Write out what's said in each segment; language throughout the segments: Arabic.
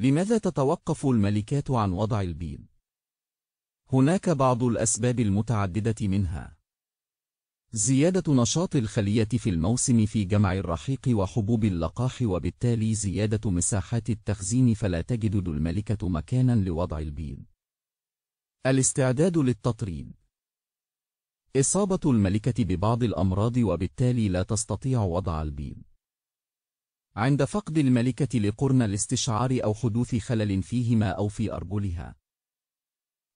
لماذا تتوقف الملكات عن وضع البيض؟ هناك بعض الأسباب المتعددة منها زيادة نشاط الخلية في الموسم في جمع الرحيق وحبوب اللقاح وبالتالي زيادة مساحات التخزين فلا تجد الملكة مكانا لوضع البيض الاستعداد للتطريد إصابة الملكة ببعض الأمراض وبالتالي لا تستطيع وضع البيض عند فقد الملكة لقرن الاستشعار أو حدوث خلل فيهما أو في أرجلها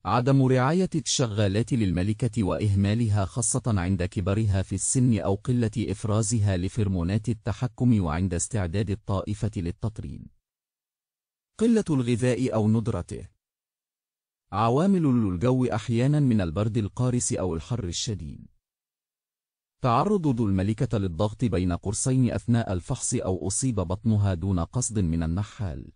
عدم رعاية الشغالات للملكة وإهمالها خاصة عند كبرها في السن أو قلة إفرازها لفرمونات التحكم وعند استعداد الطائفة للتطريد قلة الغذاء أو ندرته عوامل الجو أحيانا من البرد القارس أو الحر الشديد تعرض ذو الملكة للضغط بين قرصين أثناء الفحص أو أصيب بطنها دون قصد من النحال.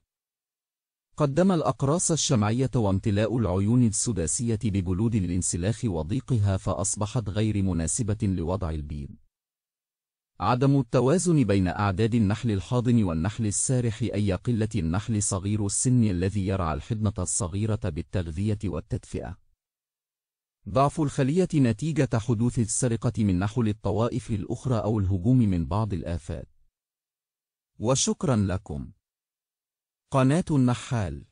قدم الأقراص الشمعية وامتلاء العيون السداسية بجلود الانسلاخ وضيقها فأصبحت غير مناسبة لوضع البيض. عدم التوازن بين أعداد النحل الحاضن والنحل السارح أي قلة النحل صغير السن الذي يرعى الحضنة الصغيرة بالتغذية والتدفئة. ضعف الخلية نتيجة حدوث السرقة من نحل الطوائف الأخرى أو الهجوم من بعض الآفات وشكرا لكم قناة النحال